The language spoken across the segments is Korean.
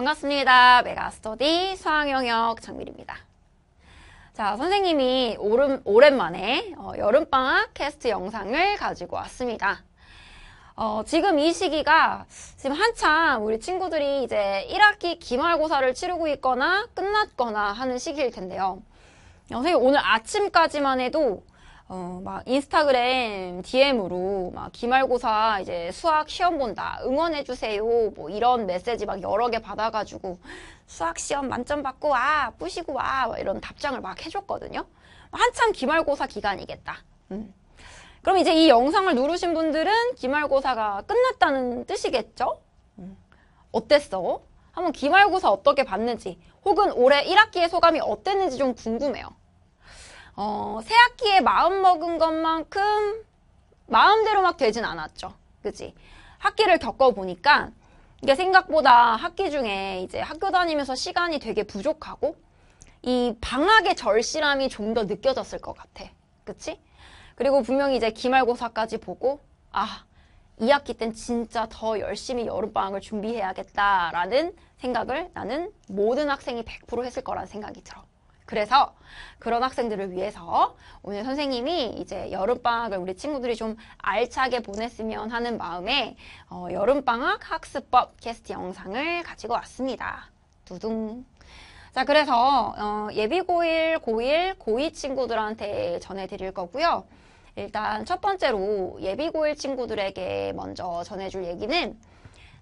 반갑습니다. 메가스터디 수학영역 장미리입니다. 자, 선생님이 오름, 오랜만에 어, 여름방학 캐스트 영상을 가지고 왔습니다. 어, 지금 이 시기가 지금 한참 우리 친구들이 이제 1학기 기말고사를 치르고 있거나 끝났거나 하는 시기일 텐데요. 어, 선생님 오늘 아침까지만 해도 어, 막 인스타그램 DM으로 막 기말고사 이제 수학 시험 본다 응원해주세요 뭐 이런 메시지 막 여러 개 받아가지고 수학 시험 만점 받고 와 뿌시고 와 이런 답장을 막 해줬거든요 한참 기말고사 기간이겠다 음. 그럼 이제 이 영상을 누르신 분들은 기말고사가 끝났다는 뜻이겠죠 음. 어땠어? 한번 기말고사 어떻게 봤는지 혹은 올해 1학기의 소감이 어땠는지 좀 궁금해요 어, 새학기에 마음먹은 것만큼 마음대로 막 되진 않았죠. 그지? 학기를 겪어보니까 이게 생각보다 학기 중에 이제 학교 다니면서 시간이 되게 부족하고 이 방학의 절실함이 좀 더 느껴졌을 것 같아. 그치? 그리고 분명히 이제 기말고사까지 보고 아, 이학기땐 진짜 더 열심히 여름방학을 준비해야겠다라는 생각을 나는 모든 학생이 100% 했을 거라는 생각이 들어. 그래서 그런 학생들을 위해서 오늘 선생님이 이제 여름방학을 우리 친구들이 좀 알차게 보냈으면 하는 마음에 어, 여름방학 학습법 캐스트 영상을 가지고 왔습니다. 두둥. 자, 그래서 어, 예비 고1, 고1, 고2 친구들한테 전해드릴 거고요. 일단 첫 번째로 예비 고1 친구들에게 먼저 전해줄 얘기는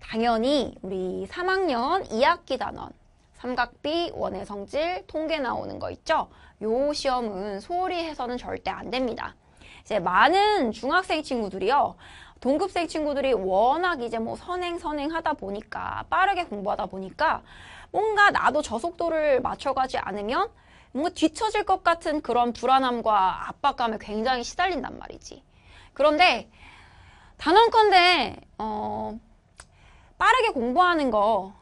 당연히 우리 3학년 2학기 단원 삼각비, 원의 성질, 통계 나오는 거 있죠? 요 시험은 소홀히 해서는 절대 안 됩니다. 이제 많은 중학생 친구들이요. 동급생 친구들이 워낙 이제 뭐 선행 선행 하다 보니까 빠르게 공부하다 보니까 뭔가 나도 저 속도를 맞춰가지 않으면 뭔가 뒤처질 것 같은 그런 불안함과 압박감에 굉장히 시달린단 말이지. 그런데 단언컨대 어 빠르게 공부하는 거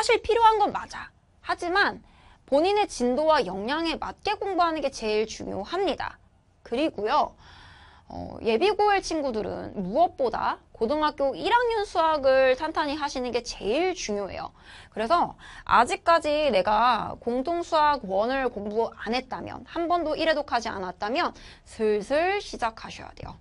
사실 필요한 건 맞아. 하지만 본인의 진도와 역량에 맞게 공부하는 게 제일 중요합니다. 그리고요. 어, 예비고일 친구들은 무엇보다 고등학교 1학년 수학을 탄탄히 하시는 게 제일 중요해요. 그래서 아직까지 내가 공통수학 원을 공부 안 했다면, 한 번도 1회독하지 않았다면 슬슬 시작하셔야 돼요.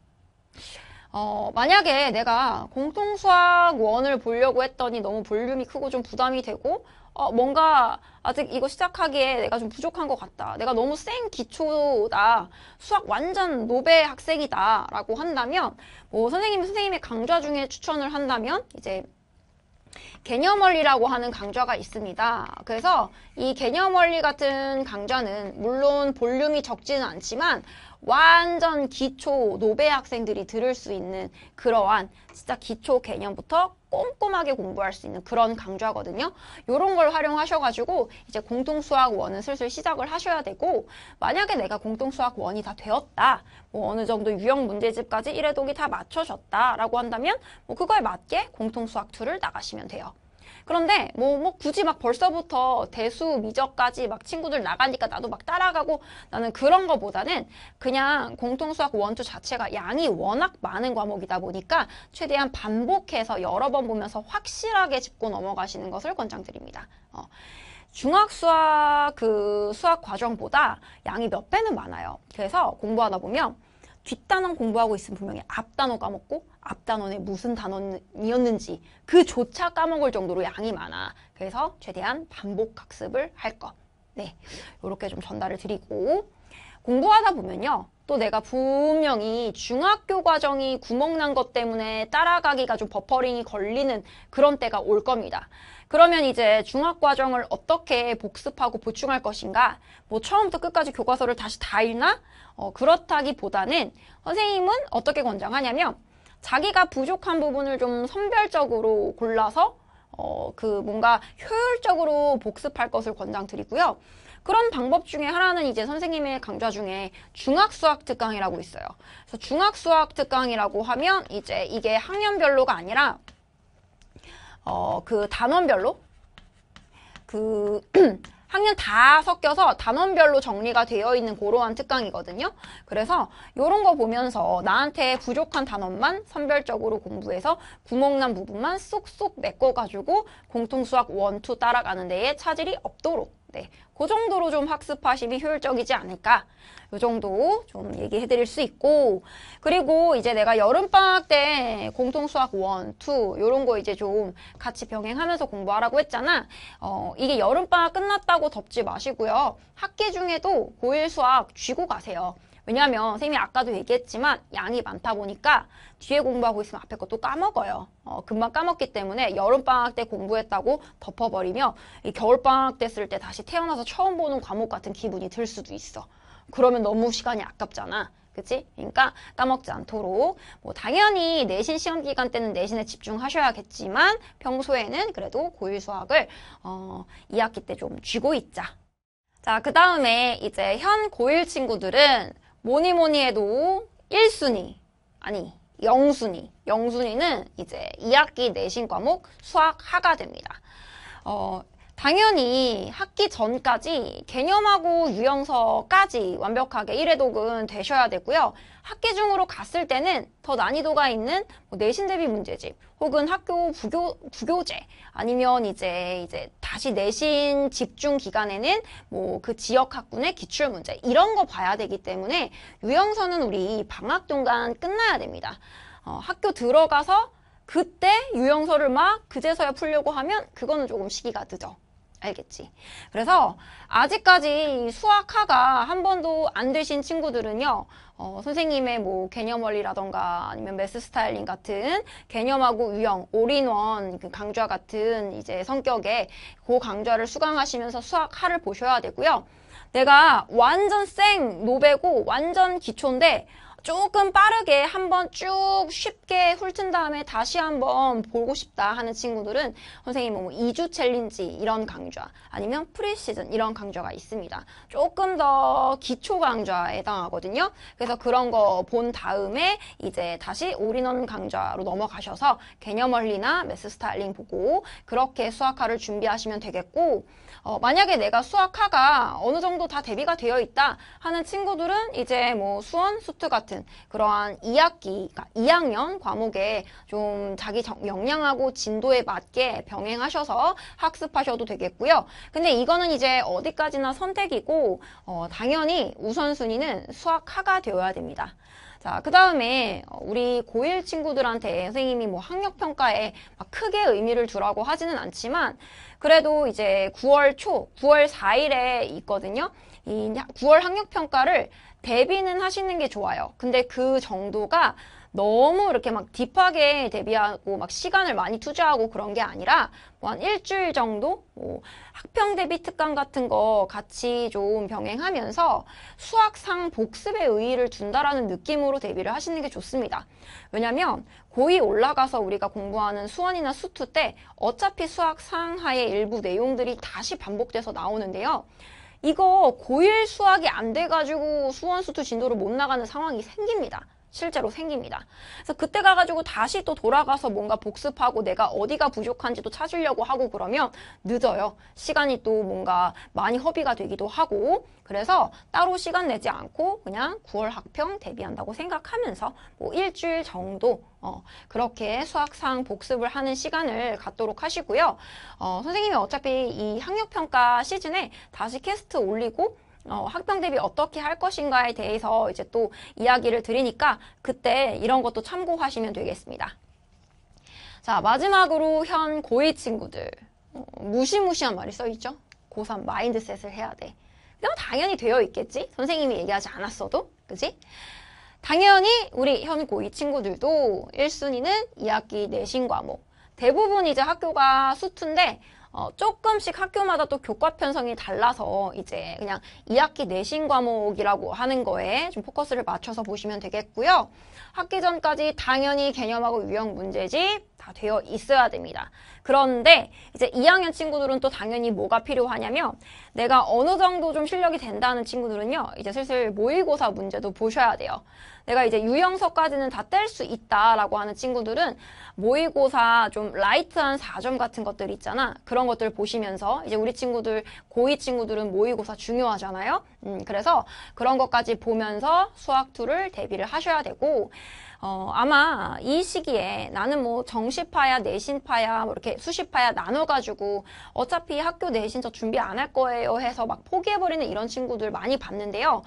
어, 만약에 내가 공통수학 원을 보려고 했더니 너무 볼륨이 크고 좀 부담이 되고 어, 뭔가 아직 이거 시작하기에 내가 좀 부족한 것 같다. 내가 너무 센 기초다. 수학 완전 노배 학생이다. 라고 한다면 뭐 선생님이 선생님의 강좌 중에 추천을 한다면 이제 개념 원리라고 하는 강좌가 있습니다. 그래서 이 개념 원리 같은 강좌는 물론 볼륨이 적지는 않지만 완전 기초 노배 학생들이 들을 수 있는 그러한 진짜 기초 개념부터 꼼꼼하게 공부할 수 있는 그런 강좌거든요. 이런 걸 활용하셔가지고 이제 공통수학원은 슬슬 시작을 하셔야 되고 만약에 내가 공통수학원이 다 되었다. 뭐 어느 정도 유형 문제집까지 1회독이 다 맞춰졌다라고 한다면 뭐 그거에 맞게 공통수학2를 나가시면 돼요. 그런데 뭐, 뭐 굳이 막 벌써부터 대수 미적까지 막 친구들 나가니까 나도 막 따라가고 나는 그런 거보다는 그냥 공통수학 원투 자체가 양이 워낙 많은 과목이다 보니까 최대한 반복해서 여러 번 보면서 확실하게 짚고 넘어가시는 것을 권장드립니다. 어. 중학수학 그 수학 과정보다 양이 몇 배는 많아요. 그래서 공부하다 보면 뒷단원 공부하고 있으면 분명히 앞단어 까먹고 앞단원에 무슨 단원이었는지 그조차 까먹을 정도로 양이 많아. 그래서 최대한 반복 학습을 할 것. 네, 이렇게 좀 전달을 드리고 공부하다 보면요. 또 내가 분명히 중학교 과정이 구멍난 것 때문에 따라가기가 좀 버퍼링이 걸리는 그런 때가 올 겁니다. 그러면 이제 중학 과정을 어떻게 복습하고 보충할 것인가? 뭐 처음부터 끝까지 교과서를 다시 다 읽나? 어, 그렇다기보다는 선생님은 어떻게 권장하냐면 자기가 부족한 부분을 좀 선별적으로 골라서 어, 그 뭔가 효율적으로 복습할 것을 권장드리고요. 그런 방법 중에 하나는 이제 선생님의 강좌 중에 중학수학 특강이라고 있어요. 그래서 중학수학 특강이라고 하면 이제 이게 학년별로가 아니라 어, 그 단원별로 그 학년 다 섞여서 단원별로 정리가 되어 있는 고러한 특강이거든요. 그래서 이런 거 보면서 나한테 부족한 단원만 선별적으로 공부해서 구멍난 부분만 쏙쏙 메꿔가지고 공통수학 1, 2 따라가는 데에 차질이 없도록 네, 그 정도로 좀학습하시기 효율적이지 않을까 이 정도 좀 얘기해 드릴 수 있고 그리고 이제 내가 여름방학 때 공통수학 1, 2 이런 거 이제 좀 같이 병행하면서 공부하라고 했잖아 어, 이게 여름방학 끝났다고 덮지 마시고요 학기 중에도 고일 수학 쥐고 가세요 왜냐하면 선생님이 아까도 얘기했지만 양이 많다 보니까 뒤에 공부하고 있으면 앞에 것도 까먹어요. 어, 금방 까먹기 때문에 여름방학 때 공부했다고 덮어버리며 겨울방학 때 쓸 때 다시 태어나서 처음 보는 과목 같은 기분이 들 수도 있어. 그러면 너무 시간이 아깝잖아. 그치? 그러니까 까먹지 않도록 뭐 당연히 내신 시험 기간 때는 내신에 집중하셔야겠지만 평소에는 그래도 고일 수학을 어, 2학기 때 좀 쥐고 있자. 자, 그 다음에 이제 현 고1 친구들은 뭐니 뭐니 해도 1순위, 아니 0순위, 0순위는 이제 2학기 내신 과목 수학하가 됩니다. 어, 당연히 학기 전까지 개념하고 유형서까지 완벽하게 1회독은 되셔야 되고요. 학기 중으로 갔을 때는 더 난이도가 있는 뭐 내신 대비 문제집 혹은 학교 부교, 부교재 아니면 이제 이제 다시 내신 집중 기간에는 뭐 그 지역 학군의 기출 문제 이런 거 봐야 되기 때문에 유형서는 우리 방학 동안 끝나야 됩니다. 어, 학교 들어가서 그때 유형서를 막 그제서야 풀려고 하면 그거는 조금 시기가 늦어. 알겠지? 그래서 아직까지 수학화가 한 번도 안 되신 친구들은요. 어, 선생님의 뭐 개념 원리라던가 아니면 매스 스타일링 같은 개념하고 유형, 올인원 그 강좌 같은 이제 성격의 그 강좌를 수강하시면서 수학화를 보셔야 되고요. 내가 완전 생노베고 완전 기초인데 조금 빠르게 한 번 쭉 쉽게 훑은 다음에 다시 한번 보고 싶다 하는 친구들은 선생님 뭐 2주 챌린지 이런 강좌 아니면 프리시즌 이런 강좌가 있습니다. 조금 더 기초 강좌에 해당하거든요. 그래서 그런 거 본 다음에 이제 다시 올인원 강좌로 넘어가셔서 개념 원리나 매스 스타일링 보고 그렇게 수학화를 준비하시면 되겠고 어, 만약에 내가 수학화가 어느 정도 다 대비가 되어 있다 하는 친구들은 이제 뭐 수원, 수트 같은 있는 그러한 2학기, 2학년 그러니까 과목에 좀 자기 역량하고 진도에 맞게 병행하셔서 학습하셔도 되겠고요. 근데 이거는 이제 어디까지나 선택이고 어, 당연히 우선순위는 수학하가 되어야 됩니다. 자, 그 다음에 우리 고1 친구들한테 선생님이 뭐 학력평가에 크게 의미를 두라고 하지는 않지만 그래도 이제 9월 초, 9월 4일에 있거든요. 이 9월 학력평가를 대비는 하시는 게 좋아요. 근데 그 정도가 너무 이렇게 막 딥하게 대비하고 막 시간을 많이 투자하고 그런 게 아니라 뭐 한 일주일 정도 뭐 학평 대비 특강 같은 거 같이 좀 병행하면서 수학상 복습의 의의를 둔다라는 느낌으로 대비를 하시는 게 좋습니다. 왜냐면 하 고이 올라가서 우리가 공부하는 수원이나 수투 때 어차피 수학 상하의 일부 내용들이 다시 반복돼서 나오는데요. 이거 고1 수학이 안 돼가지고 수원수투 진도를 못 나가는 상황이 생깁니다. 실제로 생깁니다. 그래서 그때 가가지고 다시 또 돌아가서 뭔가 복습하고 내가 어디가 부족한지도 찾으려고 하고 그러면 늦어요. 시간이 또 뭔가 많이 허비가 되기도 하고 그래서 따로 시간 내지 않고 그냥 9월 학평 대비한다고 생각하면서 뭐 일주일 정도 어, 그렇게 수학상 복습을 하는 시간을 갖도록 하시고요. 어, 선생님이 어차피 이 학력평가 시즌에 다시 캐스트 올리고 어, 학병 대비 어떻게 할 것인가에 대해서 이제 또 이야기를 드리니까 그때 이런 것도 참고하시면 되겠습니다. 자, 마지막으로 현 고2 친구들. 어, 무시무시한 말이 써있죠? 고3 마인드셋을 해야 돼. 그럼 당연히 되어 있겠지? 선생님이 얘기하지 않았어도. 그지? 당연히 우리 현 고2 친구들도 1순위는 2학기 내신 과목. 대부분 이제 학교가 수투인데 어, 조금씩 학교마다 또 교과 편성이 달라서 이제 그냥 2학기 내신 과목이라고 하는 거에 좀 포커스를 맞춰서 보시면 되겠고요. 학기 전까지 당연히 개념하고 유형 문제집 다 되어 있어야 됩니다. 그런데 이제 2학년 친구들은 또 당연히 뭐가 필요하냐면 내가 어느 정도 좀 실력이 된다는 친구들은요. 이제 슬슬 모의고사 문제도 보셔야 돼요. 내가 이제 유형서까지는 다 뗄 수 있다라고 하는 친구들은 모의고사 좀 라이트한 4점 같은 것들 있잖아. 그런 것들 보시면서 이제 우리 친구들, 고2 친구들은 모의고사 중요하잖아요. 음, 그래서 그런 것까지 보면서 수학 툴를 대비를 하셔야 되고 어, 아마 이 시기에 나는 뭐 정시파야 내신파야 뭐 이렇게 수시파야 나눠가지고 어차피 학교 내신 저 준비 안 할 거예요 해서 막 포기해버리는 이런 친구들 많이 봤는데요.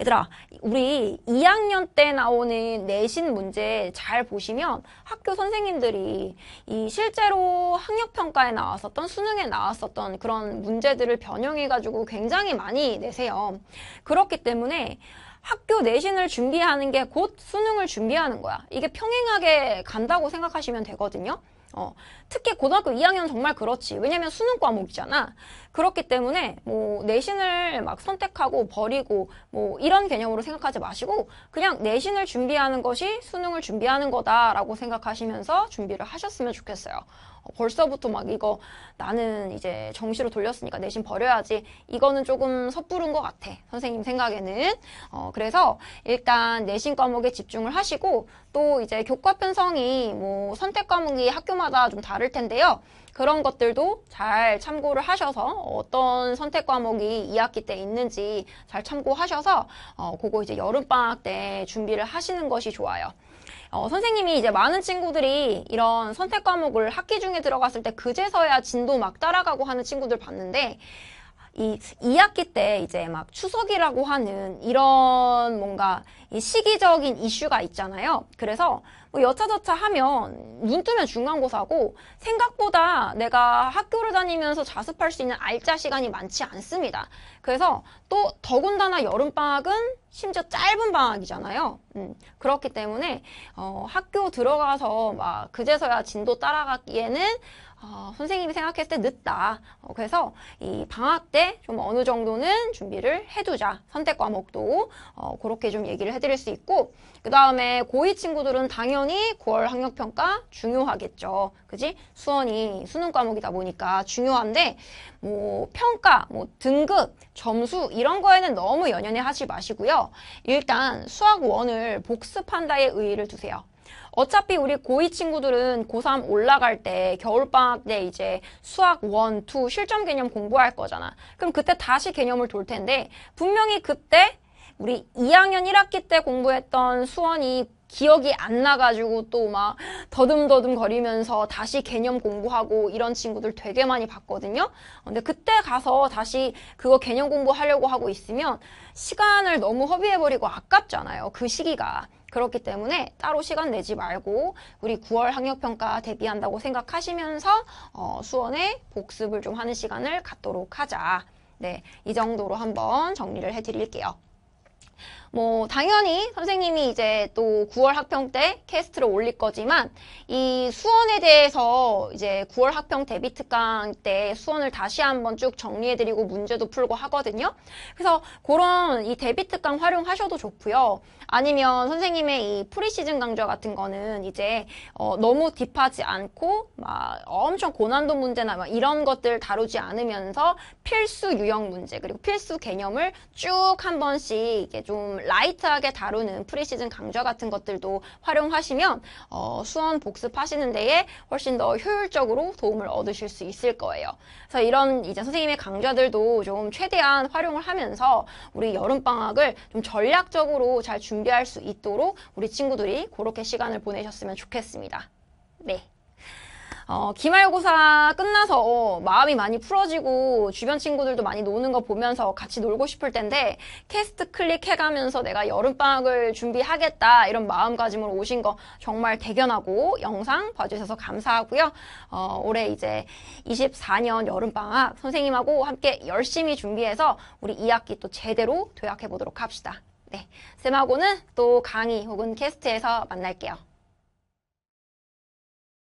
얘들아 우리 2학년 때 나오는 내신 문제 잘 보시면 학교 선생님들이 이 실제로 학력평가에 나왔었던 수능에 나왔었던 그런 문제들을 변형해가지고 굉장히 많이 내세요. 그렇기 때문에 학교 내신을 준비하는 게 곧 수능을 준비하는 거야. 이게 평행하게 간다고 생각하시면 되거든요. 어, 특히 고등학교 2학년 정말 그렇지. 왜냐면 수능 과목이잖아. 그렇기 때문에 뭐 내신을 막 선택하고 버리고 뭐 이런 개념으로 생각하지 마시고 그냥 내신을 준비하는 것이 수능을 준비하는 거다라고 생각하시면서 준비를 하셨으면 좋겠어요. 어, 벌써부터 막 이거 나는 이제 정시로 돌렸으니까 내신 버려야지 이거는 조금 섣부른 것 같아 선생님 생각에는 어 그래서 일단 내신 과목에 집중을 하시고 또 이제 교과 편성이 뭐 선택 과목이 학교마다 좀 다를 텐데요 그런 것들도 잘 참고를 하셔서 어떤 선택 과목이 2학기 때 있는지 잘 참고하셔서 어, 그거 이제 여름방학 때 준비를 하시는 것이 좋아요. 어, 선생님이 이제 많은 친구들이 이런 선택 과목을 학기 중에 들어갔을 때 그제서야 진도 막 따라가고 하는 친구들 봤는데 이 2학기 때 이제 막 추석이라고 하는 이런 뭔가 이 시기적인 이슈가 있잖아요. 그래서 뭐 여차저차 하면 눈 뜨면 중간고사고 생각보다 내가 학교를 다니면서 자습할 수 있는 알짜 시간이 많지 않습니다. 그래서 또 더군다나 여름방학은 심지어 짧은 방학이잖아요. 음, 그렇기 때문에 어, 학교 들어가서 막 그제서야 진도 따라가기에는 어, 선생님이 생각했을 때 늦다. 어, 그래서 이 방학 때 좀 어느 정도는 준비를 해두자. 선택 과목도 어, 그렇게 좀 얘기를 해 해드릴 수 있고 그 다음에 고2 친구들은 당연히 9월 학력평가 중요하겠죠. 그지? 수원이 수능 과목이다 보니까 중요한데 뭐 평가, 뭐 등급, 점수 이런 거에는 너무 연연해 하지 마시고요. 일단 수학 원을 복습한다에 의의를 두세요. 어차피 우리 고2 친구들은 고3 올라갈 때 겨울방학 때 이제 수학 1, 2 실전 개념 공부할 거잖아. 그럼 그때 다시 개념을 돌 텐데 분명히 그때 우리 2학년 1학기 때 공부했던 수원이 기억이 안 나가지고 또 막 더듬더듬 거리면서 다시 개념 공부하고 이런 친구들 되게 많이 봤거든요. 근데 그때 가서 다시 그거 개념 공부하려고 하고 있으면 시간을 너무 허비해버리고 아깝잖아요. 그 시기가. 그렇기 때문에 따로 시간 내지 말고 우리 9월 학력평가 대비한다고 생각하시면서 어, 수원에 복습을 좀 하는 시간을 갖도록 하자. 네, 이 정도로 한번 정리를 해드릴게요. 뭐 당연히 선생님이 이제 또 9월 학평 때 캐스트를 올릴 거지만 이 수원에 대해서 이제 9월 학평 데뷔 특강 때 수원을 다시 한번 쭉 정리해드리고 문제도 풀고 하거든요. 그래서 그런 이 데뷔 특강 활용하셔도 좋고요. 아니면 선생님의 이 프리시즌 강좌 같은 거는 이제 어 너무 딥하지 않고 막 엄청 고난도 문제나 막 이런 것들 다루지 않으면서 필수 유형 문제 그리고 필수 개념을 쭉 한 번씩 이게 좀 라이트하게 다루는 프리시즌 강좌 같은 것들도 활용하시면 어, 수원 복습하시는 데에 훨씬 더 효율적으로 도움을 얻으실 수 있을 거예요. 그래서 이런 이제 선생님의 강좌들도 좀 최대한 활용을 하면서 우리 여름방학을 좀 전략적으로 잘 준비할 수 있도록 우리 친구들이 그렇게 시간을 보내셨으면 좋겠습니다. 네. 어, 기말고사 끝나서 마음이 많이 풀어지고 주변 친구들도 많이 노는 거 보면서 같이 놀고 싶을 텐데 캐스트 클릭해가면서 내가 여름방학을 준비하겠다 이런 마음가짐으로 오신 거 정말 대견하고 영상 봐주셔서 감사하고요. 어, 올해 이제 24년 여름방학 선생님하고 함께 열심히 준비해서 우리 2학기 또 제대로 도약해보도록 합시다. 네, 쌤하고는 또 강의 혹은 캐스트에서 만날게요.